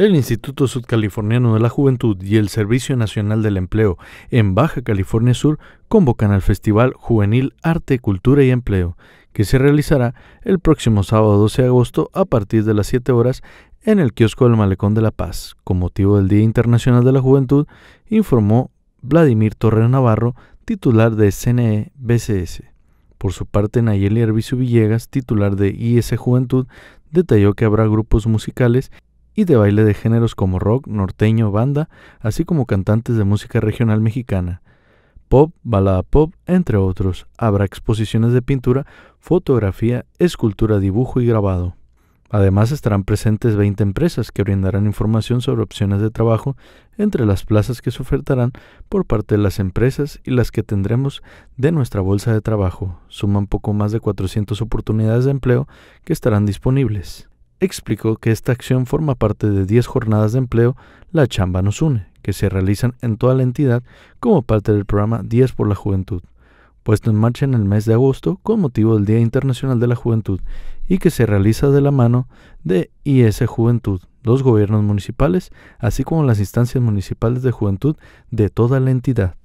El Instituto Sudcaliforniano de la Juventud y el Servicio Nacional del Empleo en Baja California Sur convocan al Festival Juvenil Arte, Cultura y Empleo, que se realizará el próximo sábado 12 de agosto a partir de las 7 horas en el kiosco del Malecón de la Paz, con motivo del Día Internacional de la Juventud, informó Vladimir Torre Navarro, titular de CNE-BCS. Por su parte, Nayeli Arbizu Villegas, titular de IS Juventud, detalló que habrá grupos musicales y de baile de géneros como rock, norteño, banda, así como cantantes de música regional mexicana, pop, balada pop, entre otros. Habrá exposiciones de pintura, fotografía, escultura, dibujo y grabado. Además estarán presentes 20 empresas que brindarán información sobre opciones de trabajo entre las plazas que se ofertarán por parte de las empresas y las que tendremos de nuestra bolsa de trabajo. Suman poco más de 400 oportunidades de empleo que estarán disponibles explicó que esta acción forma parte de 10 jornadas de empleo La Chamba nos une, que se realizan en toda la entidad como parte del programa 10 por la Juventud, puesto en marcha en el mes de agosto con motivo del Día Internacional de la Juventud y que se realiza de la mano de IS Juventud, los gobiernos municipales, así como las instancias municipales de juventud de toda la entidad.